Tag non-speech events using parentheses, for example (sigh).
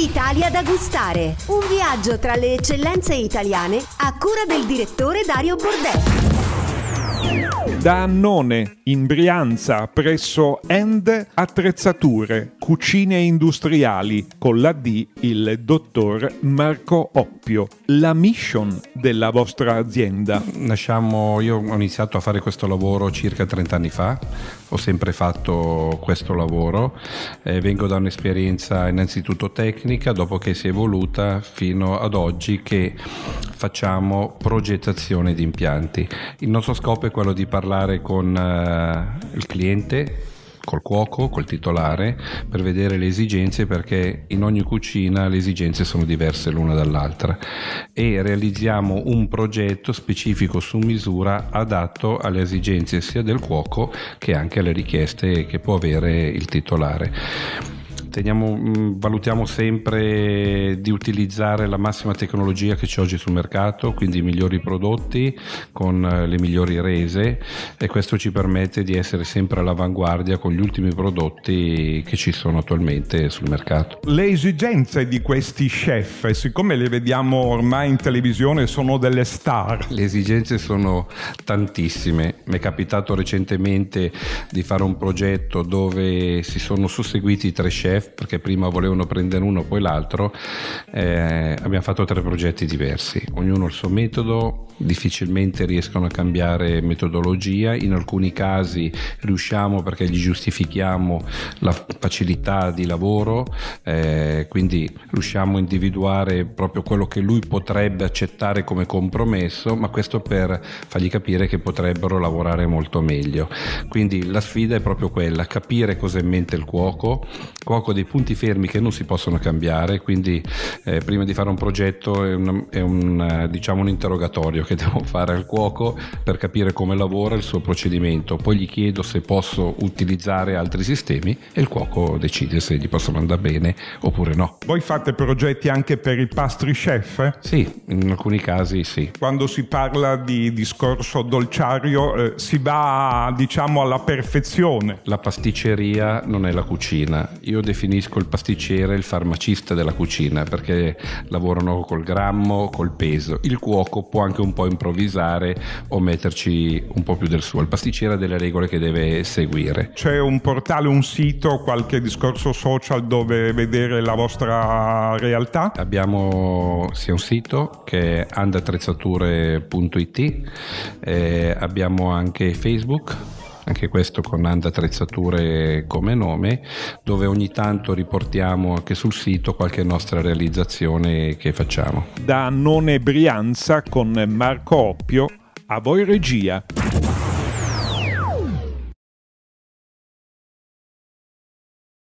Italia da gustare, un viaggio tra le eccellenze italiane a cura del direttore Dario Bordelli. Da Annone, in Brianza, presso End Attrezzature, Cucine Industriali, con la D il dottor Marco Oppio. La mission della vostra azienda? Nasciamo, io ho iniziato a fare questo lavoro circa 30 anni fa, ho sempre fatto questo lavoro, eh, vengo da un'esperienza innanzitutto tecnica, dopo che si è evoluta fino ad oggi che facciamo progettazione di impianti. Il nostro scopo è quello di parlare con uh, il cliente, col cuoco, col titolare, per vedere le esigenze perché in ogni cucina le esigenze sono diverse l'una dall'altra e realizziamo un progetto specifico su misura adatto alle esigenze sia del cuoco che anche alle richieste che può avere il titolare teniamo, mm, valutiamo sempre di utilizzare la massima tecnologia che c'è oggi sul mercato, quindi i migliori prodotti con eh, le migliori rese e questo ci permette di essere sempre all'avanguardia con gli ultimi prodotti che ci sono attualmente sul mercato. Le esigenze di questi chef, siccome le vediamo ormai in televisione, sono delle star. Le esigenze sono tantissime. Mi è capitato recentemente di fare un progetto dove si sono susseguiti tre chef chef perché prima volevano prendere uno poi l'altro eh, abbiamo fatto tre progetti diversi ognuno il suo metodo difficilmente riescono a cambiare metodologia in alcuni casi riusciamo perché gli giustifichiamo la facilità di lavoro eh, quindi riusciamo a individuare proprio quello che lui potrebbe accettare come compromesso ma questo per fargli capire che potrebbero lavorare molto meglio quindi la sfida è proprio quella capire cosa è in mente il cuoco il cuoco gioco dei punti fermi che non si possono cambiare, quindi eh, prima di fare un progetto è, un, è un, eh, diciamo un interrogatorio che (laughs) devo fare al cuoco per capire come lavora il suo procedimento, poi gli chiedo se posso utilizzare altri sistemi e il cuoco decide se gli possono andare bene oppure no. Voi fate progetti anche per i pastry chef? Sì, in alcuni casi sì. Quando si parla di discorso dolciario eh, si va diciamo alla perfezione. La pasticceria non è la cucina. Io definisco definisco il pasticcere, il farmacista della cucina, perché lavorano col grammo, col peso. Il cuoco può anche un po' improvvisare o metterci un po' più del suo. Il pasticcere ha delle regole che deve seguire. C'è un portale, un sito, qualche discorso social dove vedere la vostra realtà? Abbiamo sia un sito che è andattrezzature.it, eh, abbiamo anche Facebook anche questo con Anda Attrezzature come nome, dove ogni tanto riportiamo anche sul sito qualche nostra realizzazione che facciamo. Da None Brianza con Marco Oppio, a voi regia.